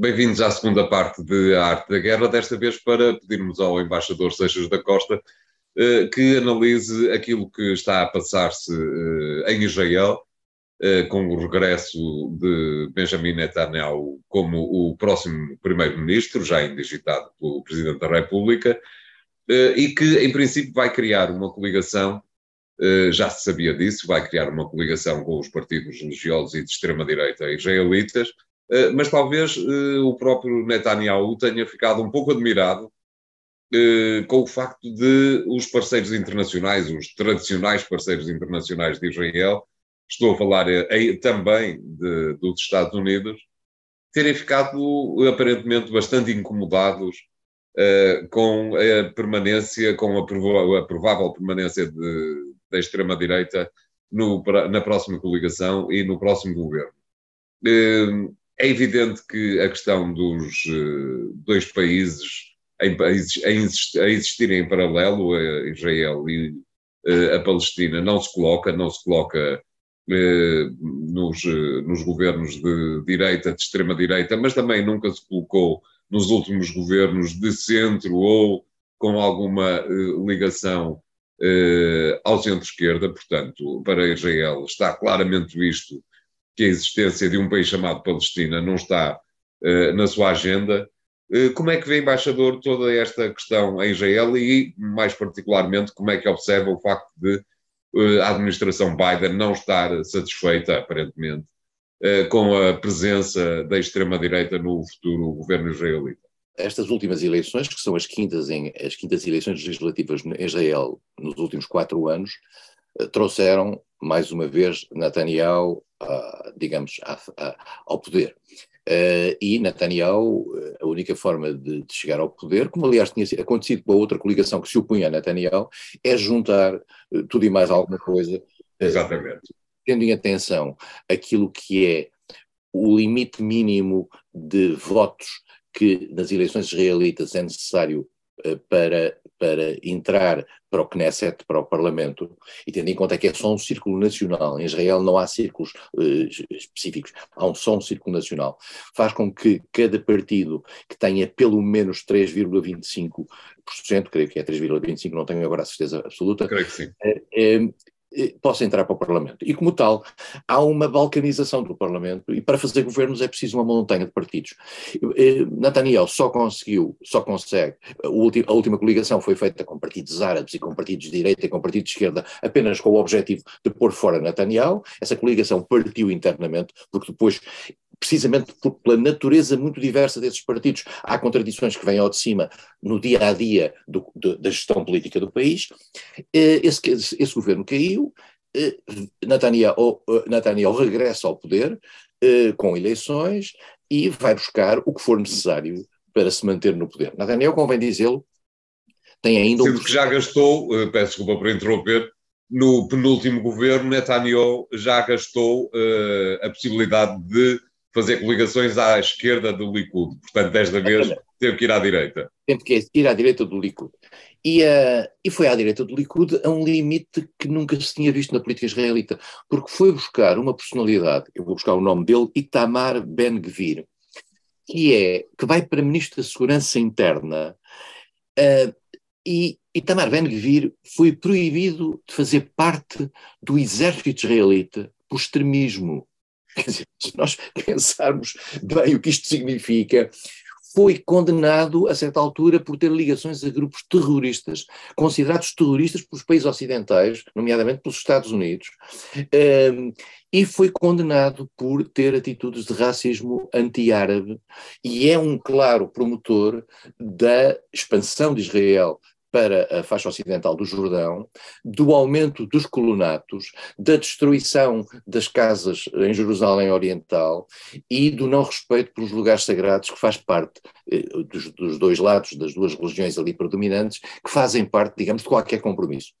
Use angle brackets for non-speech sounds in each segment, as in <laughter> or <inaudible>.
Bem-vindos à segunda parte de A Arte da Guerra, desta vez para pedirmos ao embaixador Seixas da Costa eh, que analise aquilo que está a passar-se eh, em Israel, eh, com o regresso de Benjamin Netanyahu como o próximo primeiro-ministro, já indigitado pelo Presidente da República, e que, em princípio, vai criar uma coligação. Já se sabia disso, vai criar uma coligação com os partidos religiosos e de extrema-direita israelitas, eh, mas talvez eh, o próprio Netanyahu tenha ficado um pouco admirado eh, com o facto de os parceiros internacionais, os tradicionais parceiros internacionais de Israel, estou a falar também de, dos Estados Unidos, terem ficado aparentemente bastante incomodados uh, com a permanência, com a, a provável permanência de, da extrema-direita na próxima coligação e no próximo governo. Uh, é evidente que a questão dos eh, dois países a existirem em paralelo, a eh, Israel e eh, a Palestina, não se coloca, não se coloca nos, nos governos de direita, de extrema-direita, mas também nunca se colocou nos últimos governos de centro ou com alguma ligação ao centro-esquerda. Portanto, para Israel está claramente visto que a existência de um país chamado Palestina não está uh, na sua agenda. Eh, como é que vê, embaixador, toda esta questão em Israel e, mais particularmente, como é que observa o facto de eh, a administração Biden não estar satisfeita, aparentemente, com a presença da extrema-direita no futuro governo israelita? Estas últimas eleições, que são as quintas, em, as quintas eleições legislativas em Israel nos últimos quatro anos, trouxeram mais uma vez, Netanyahu, uh, digamos, a, a, ao poder. Uh, e Netanyahu, ah, a única forma de, de, chegar ao poder, como aliás tinha acontecido com a outra coligação que se opunha a Netanyahu, é juntar uh, tudo e mais alguma coisa. Exatamente. Tendo em atenção aquilo que é o limite mínimo de votos que nas eleições israelitas é necessário para para entrar para o Knesset, para o Parlamento, e tendo em conta que é só um círculo nacional, em Israel não há círculos uh, específicos, há um, só um círculo nacional, faz com que cada partido que tenha pelo menos 3,25%, creio que é 3,25%, não tenho agora a certeza absoluta, creio que sim. Eh, eh, possa entrar para o Parlamento. E, como tal, há uma balcanização do Parlamento e para fazer governos é preciso uma montanha de partidos. Nathaniel só conseguiu, só consegue, a última coligação foi feita com partidos árabes e com partidos de direita e com partidos de esquerda, apenas com o objetivo de pôr fora Nathaniel. Essa coligação partiu internamente, porque depois precisamente pela natureza muito diversa desses partidos. Há contradições que vêm ao de cima no dia a dia do, do, da gestão política do país. Eh, esse, esse governo caiu, eh, Netanyahu, eh, Netanyahu regressa ao poder com eleições e vai buscar o que for necessário para se manter no poder. Netanyahu, convém dizê-lo, tem ainda Sendo um... que já gastou, peço desculpa por interromper, no penúltimo governo, Netanyahu já gastou uh, a possibilidade de fazer coligações à esquerda do Likud. Portanto, desta vez teve que ir à direita. Teve que ir à direita do Likud. E, uh, e foi à direita do Likud a um limite que nunca se tinha visto na política israelita, porque foi buscar uma personalidade, eu vou buscar o nome dele, Itamar Ben-Gvir, que é, que vai para Ministro da Segurança Interna, uh, e Itamar Ben-Gvir foi proibido de fazer parte do exército israelita por extremismo <laughs> se nós pensarmos bem o que isto significa, foi condenado a certa altura por ter ligações a grupos terroristas, considerados terroristas pelos países ocidentais, nomeadamente pelos Estados Unidos, hum, e foi condenado por ter atitudes de racismo anti-árabe, e é um claro promotor da expansão de Israel para a faixa ocidental do Jordão, do aumento dos colonatos, da destruição das casas em Jerusalém Oriental e do não respeito pelos lugares sagrados que faz parte eh, dos, dos dois lados, das duas religiões ali predominantes, que fazem parte, digamos, de qualquer compromisso.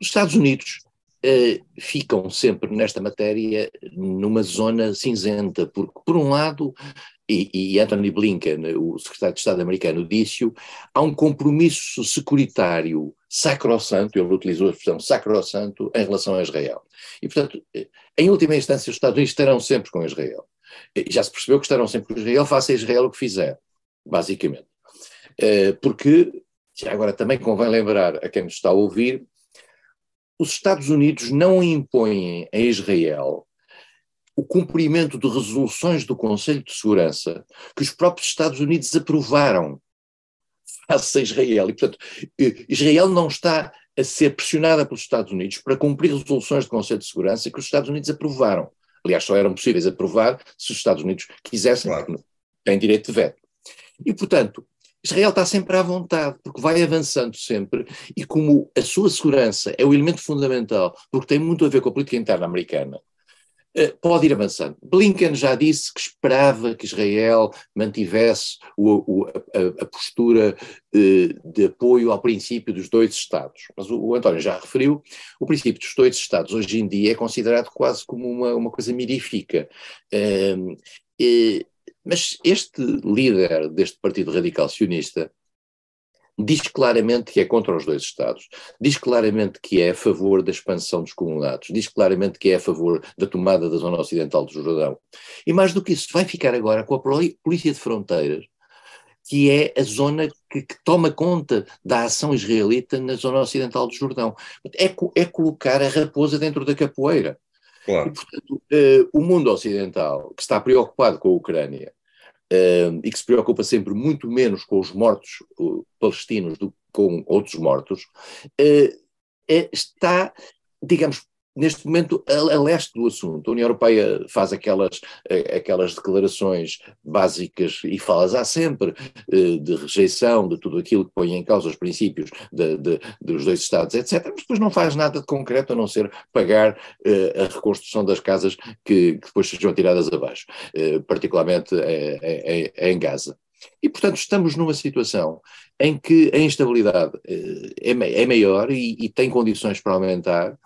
Os Estados Unidos eh, ficam sempre nesta matéria numa zona cinzenta, porque, por um lado, e, e, Anthony Blinken, o secretário de Estado americano, disse-o, há um compromisso securitário sacrosanto, ele utilizou a expressão sacrosanto, em relação a Israel. E, portanto, eh, em última instância, os Estados Unidos estarão sempre com Israel. Eh, já se percebeu que estarão sempre com Israel, faça Israel o que fizer, basicamente. Eh, porque, já agora também convém lembrar a quem nos está a ouvir, os Estados Unidos não impõem a Israel o cumprimento de resoluções do Conselho de Segurança que os próprios Estados Unidos aprovaram face a Israel. E, portanto, Israel não está a ser pressionada pelos Estados Unidos para cumprir resoluções do Conselho de Segurança que os Estados Unidos aprovaram. Aliás, só eram possíveis aprovar se os Estados Unidos quisessem, claro. têm direito de veto. E, portanto, Israel está sempre à vontade, porque vai avançando sempre, e como a sua segurança é o elemento fundamental, porque tem muito a ver com a política interna americana, eh, pode ir avançando. Blinken já disse que esperava que Israel mantivesse o, o, a, a, postura eh, de apoio ao princípio dos dois Estados. Mas o, o, António já referiu, o princípio dos dois Estados hoje em dia é considerado quase como uma, uma coisa mirífica. Ehm, eh, mas este líder deste Partido Radical Sionista diz claramente que é contra os dois Estados, diz claramente que é a favor da expansão dos comunados, diz claramente que é a favor da tomada da zona ocidental do Jordão. E mais do que isso, vai ficar agora com a polícia de fronteiras, que é a zona que, que toma conta da ação israelita na zona ocidental do Jordão. É, é colocar a raposa dentro da capoeira. Claro. E, portanto, eh, o mundo ocidental, que está preocupado com a Ucrânia, Uh, e que se preocupa sempre muito menos com os mortos palestinos do que com outros mortos, eh, é, está, digamos, neste momento a, a, leste do assunto. A União Europeia faz aquelas, eh, aquelas declarações básicas e falas há sempre eh, de rejeição de tudo aquilo que põe em causa os princípios de, de, dos dois Estados, etc. Mas depois não faz nada de concreto a não ser pagar a reconstrução das casas que, que depois sejam tiradas abaixo, particularmente em, em, em Gaza. E, portanto, estamos numa situação em que a instabilidade eh, é, é maior e, e tem condições para aumentar,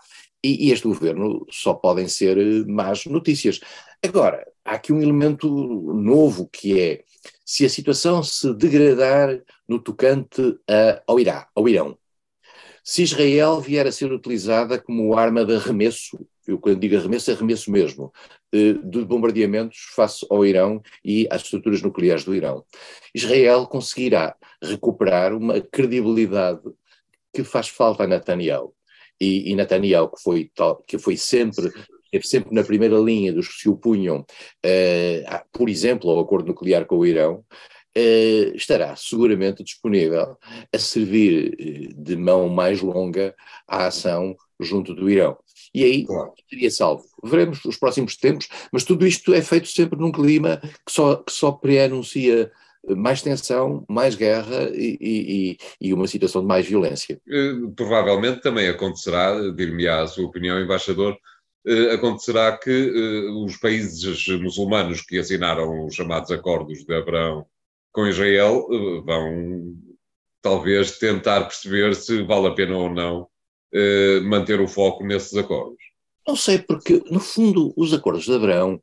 e, e, este governo só podem ser eh, más notícias. Agora, há aqui um elemento novo que é se a situação se degradar no tocante a, ao, Irã ao Irão, se Israel vier a ser utilizada como arma de arremesso eu quando digo arremesso, arremesso mesmo, eh, de bombardeamentos face ao Irão e às estruturas nucleares do Irão. Israel conseguirá recuperar uma credibilidade que faz falta a Netanyahu. E, e Netanyahu, que foi, que foi sempre esteve sempre na primeira linha dos que se opunham, uh, por exemplo, ao acordo nuclear com o Irão, uh, estará seguramente disponível a servir de mão mais longa à ação junto do Irão e aí claro. seria salvo. Veremos os próximos tempos, mas tudo isto é feito sempre num clima que só, que só preanuncia mais tensão, mais guerra e, e, e, uma situação de mais violência. Eh, provavelmente também acontecerá, dir-me a sua opinião, embaixador, eh, acontecerá que eh, os países muçulmanos que assinaram os chamados acordos de Abraão com Israel vão talvez tentar perceber se vale a pena ou não eh, manter o foco nesses acordos? Não sei, porque, no fundo, os acordos de Abraão,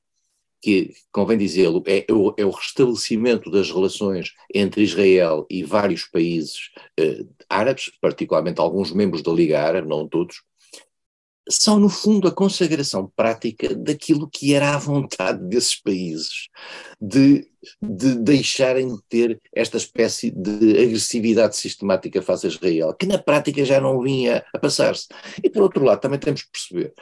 que, convém dizê-lo, é, é, é, o restabelecimento das relações entre Israel e vários países eh, árabes, particularmente alguns membros da Liga Árabe, não todos, são, no fundo, a consagração prática daquilo que era a vontade desses países, de, de deixarem de ter esta espécie de agressividade sistemática face a Israel, que na prática já não vinha a passar-se. E, por outro lado, também temos que perceber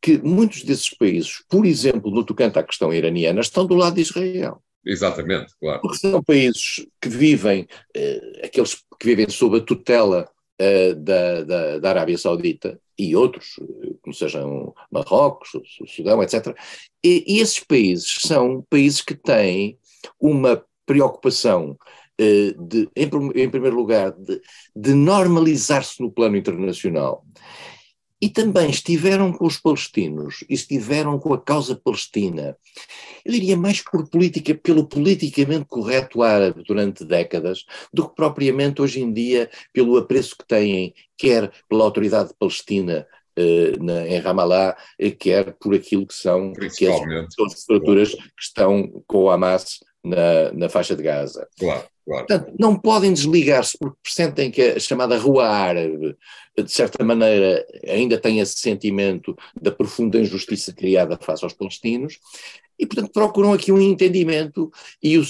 que muitos desses países, por exemplo, no tocante à questão iraniana, estão do lado de Israel. Exatamente, claro. Porque são países que vivem, eh, aqueles que vivem sob a tutela uh, da, da, da, Arábia Saudita e outros, eh, como sejam Marrocos, Sudão, etc. E, e esses países são países que têm uma preocupação eh, de, em, em, primeiro lugar, de, de normalizar-se no plano internacional e também estiveram com os palestinos e estiveram com a causa palestina. Eu diria mais por política, pelo politicamente correto árabe durante décadas, do que propriamente hoje em dia pelo apreço que têm, quer pela autoridade palestina eh, na, em Ramallah, eh, quer por aquilo que são, que é as, as estruturas que estão com o Hamas na, na faixa de Gaza. Claro, claro. Portanto, não podem desligar-se porque sentem que a chamada rua árabe, de certa maneira, ainda tem esse sentimento da profunda injustiça criada face aos palestinos, e, portanto, procuram aqui um entendimento e, o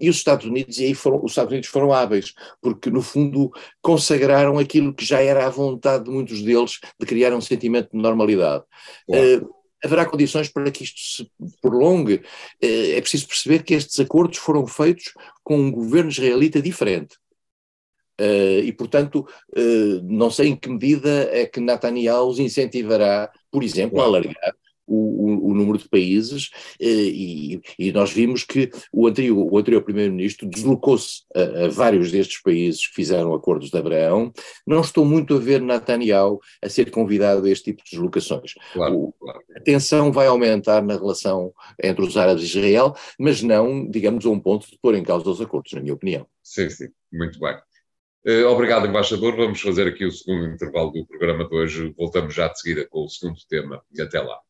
e os Estados Unidos, e aí foram, os Estados Unidos foram hábeis, porque, no fundo, consagraram aquilo que já era a vontade de muitos deles de criar um sentimento de normalidade. Claro. Uh, haverá condições para que isto se prolongue? Eh, é preciso perceber que estes acordos foram feitos com um governo israelita diferente. Eh, e, portanto, eh, não sei em que medida é que Netanyahu os incentivará, por exemplo, a alargar o, o, o número de países eh, e, e, nós vimos que o anterior, o anterior primeiro-ministro deslocou-se a, a, vários destes países que fizeram acordos de Abraão. Não estou muito a ver Netanyahu a ser convidado a este tipo de deslocações. Claro, claro. A tensão vai aumentar na relação entre os árabes e Israel, mas não, digamos, a um ponto de pôr em causa os acordos, na minha opinião. Sim, sim, muito bem. Eh, obrigado, embaixador. Vamos fazer aqui o segundo intervalo do programa de hoje. Voltamos já de seguida com o segundo tema. Até lá.